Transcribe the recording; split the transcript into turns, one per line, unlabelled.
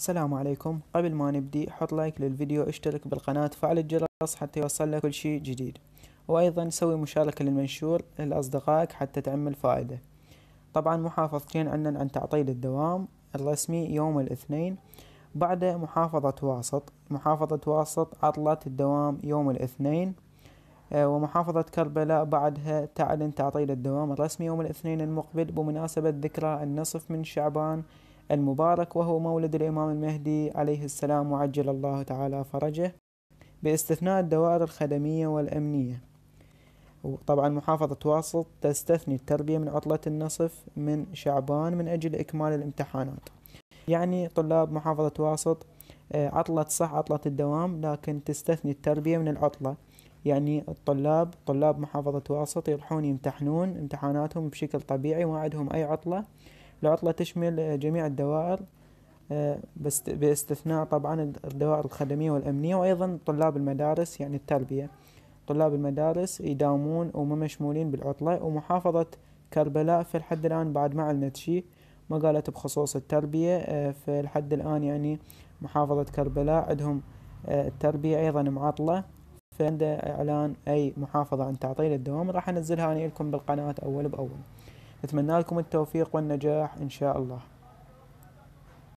السلام عليكم قبل ما نبدي حط لايك للفيديو اشترك بالقناة فعل الجرس حتى يوصل لك كل شيء جديد وأيضا سوي مشاركة للمنشور لأصدقائك حتى تعم الفائدة طبعا محافظتين عنا عن تعطيل الدوام الرسمي يوم الاثنين بعد محافظة واسط محافظة واسط عطلت الدوام يوم الاثنين آه، ومحافظة كربلاء بعدها تعلن تعطيل الدوام الرسمي يوم الاثنين المقبل بمناسبة ذكرى النصف من شعبان المبارك وهو مولد الإمام المهدي عليه السلام وعجل الله تعالى فرجه باستثناء الدوائر الخدمية والأمنية وطبعا محافظة واسط تستثني التربية من عطلة النصف من شعبان من أجل إكمال الامتحانات يعني طلاب محافظة واسط آه، عطلة صح عطلة الدوام لكن تستثني التربية من العطلة يعني الطلاب طلاب محافظة واسط يروحون يمتحنون امتحاناتهم بشكل طبيعي ما عندهم أي عطلة العطلة تشمل آه، جميع الدوائر آه، بس باستثناء طبعا الدوائر الخدمية والأمنية وأيضا طلاب المدارس يعني التربية طلاب المدارس يداومون وما مشمولين بالعطلة ومحافظة كربلاء في الحد الآن بعد ما علنت شيء ما قالت بخصوص التربية آه، في الحد الآن يعني محافظة كربلاء عندهم التربية أيضا معطلة فعند إعلان أي محافظة عن تعطيل الدوام راح أنزلها أنا يعني لكم بالقناة أول بأول نتمنى لكم التوفيق والنجاح إن شاء الله